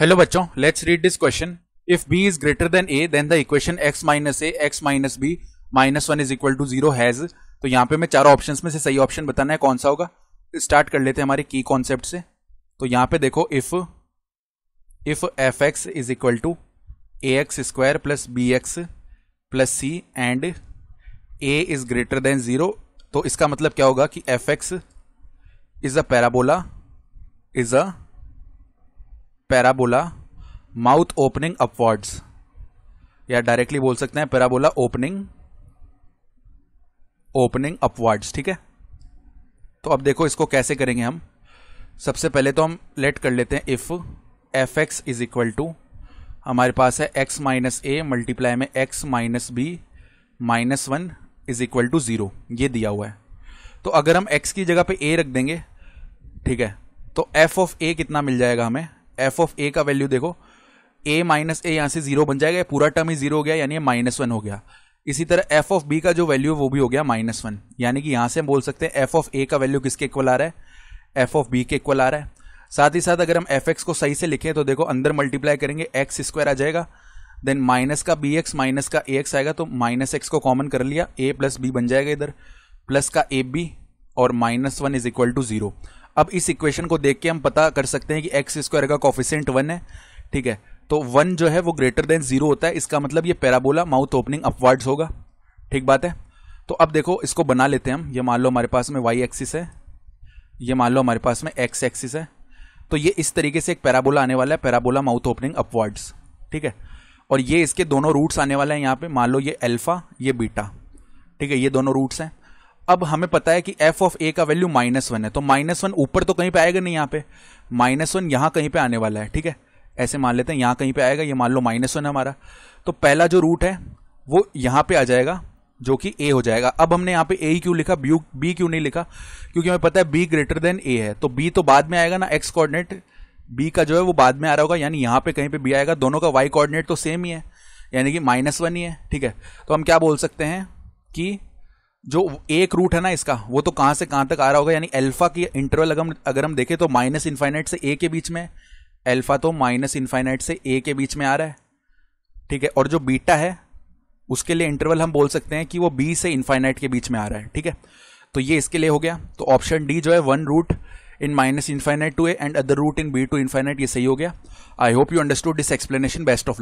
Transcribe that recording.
hello बच्चों let's read this question if b is greater than a then the equation x minus a x minus b minus one is equal to zero has तो यहाँ पे मैं चारों options में से सही option बताना है कौन सा होगा स्टार्ट कर लेते हैं हमारे की कॉन्सेप्ट से तो यहाँ पे देखो if if f x is equal to a x square plus b x plus c and a is greater than zero तो इसका मतलब क्या होगा कि f x is a parabola is a parabola mouth opening upwards या directly बोल सकते हैं पैराबोला ओपनिंग ओपनिंग अपवर्ड्स ठीक है तो अब देखो इसको कैसे करेंगे हम सबसे पहले तो हम लेट कर लेते हैं if f x is equal to हमारे पास है एक्स माइनस ए मल्टीप्लाई में x minus b minus one is equal to zero ये दिया हुआ है तो अगर हम एक्स की जगह पे ए रख देंगे ठीक है तो एफ ऑफ ए कितना मिल जाएगा हमें एफ ऑफ ए का वैल्यू देखो ए माइनस ए यहां से जीरो बन जाएगा पूरा टर्म ही जीरो हो गया यानी माइनस वन हो गया इसी तरह एफ ऑफ बी का जो वैल्यू है वो भी हो गया माइनस वन यानी कि यहां से हम बोल सकते हैं एफ ऑफ ए का वैल्यू किसके इक्वल आ रहा है एफ ऑफ बी के इक्वल आ रहा है साथ ही साथ अगर हम एफ एक्स को सही से लिखें तो देखो अंदर मल्टीप्लाई करेंगे एक्स स्क्वायर आ जाएगा देन माइनस का बी एक्स माइनस का ए एक्स आएगा तो माइनस एक्स को कॉमन कर लिया ए प्लस बी बन जाएगा इधर प्लस का ए बी और minus one is equal to zero अब इस इक्वेशन को देख के हम पता कर सकते हैं कि एक्स स्क्वायर का कॉफिशेंट वन है ठीक है तो वन जो है वो ग्रेटर देन जीरो होता है इसका मतलब ये पैराबोला माउथ ओपनिंग अपवर्ड्स होगा ठीक बात है तो अब देखो इसको बना लेते हैं हम ये मान लो हमारे पास में वाई एक्सिस है ये मान लो हमारे पास में एक्स एक्सिस है तो ये इस तरीके से एक पैराबोला आने वाला है पैराबोला माउथ ओपनिंग अपवर्ड्स ठीक है और ये इसके दोनों रूट्स आने वाले हैं यहाँ पे मान लो ये अल्फा ये बीटा ठीक है ये दोनों रूट्स हैं अब हमें पता है कि एफ ऑफ ए का वैल्यू माइनस वन है तो माइनस वन ऊपर तो कहीं पे आएगा नहीं यहाँ पे माइनस वन यहाँ कहीं पे आने वाला है ठीक है ऐसे मान लेते हैं यहाँ कहीं पे आएगा ये मान लो माइनस वन हमारा तो पहला जो रूट है वो यहाँ पे आ जाएगा जो कि ए हो जाएगा अब हमने यहाँ पे ए ही क्यों लिखा बी बी क्यों नहीं लिखा क्योंकि हमें पता है बी ग्रेटर देन ए है तो बी तो बाद में आएगा ना एक्स कॉर्डिनेट बी का जो है वो बाद में आ रहा होगा यानी यहाँ पर कहीं पर बी आएगा दोनों का वाई कॉर्डिनेट तो सेम ही है यानी कि माइनस वन ही है ठीक है तो हम क्या बोल सकते हैं कि जो एक रूट है ना इसका वो तो कहां से कहां तक आ रहा होगा यानी अल्फा की इंटरवल अगर अगर हम देखें तो माइनस इन्फाइनाइट से ए के बीच में अल्फा तो माइनस इन्फाइनाइट से ए के बीच में आ रहा है ठीक है और जो बीटा है उसके लिए इंटरवल हम बोल सकते हैं कि वो बी से इन्फाइनाइट के बीच में आ रहा है ठीक है तो ये इसके लिए हो गया तो ऑप्शन डी जो है one root in minus infinite to a and other root in b to infinite ये सही हो गया I hope you understood this explanation best of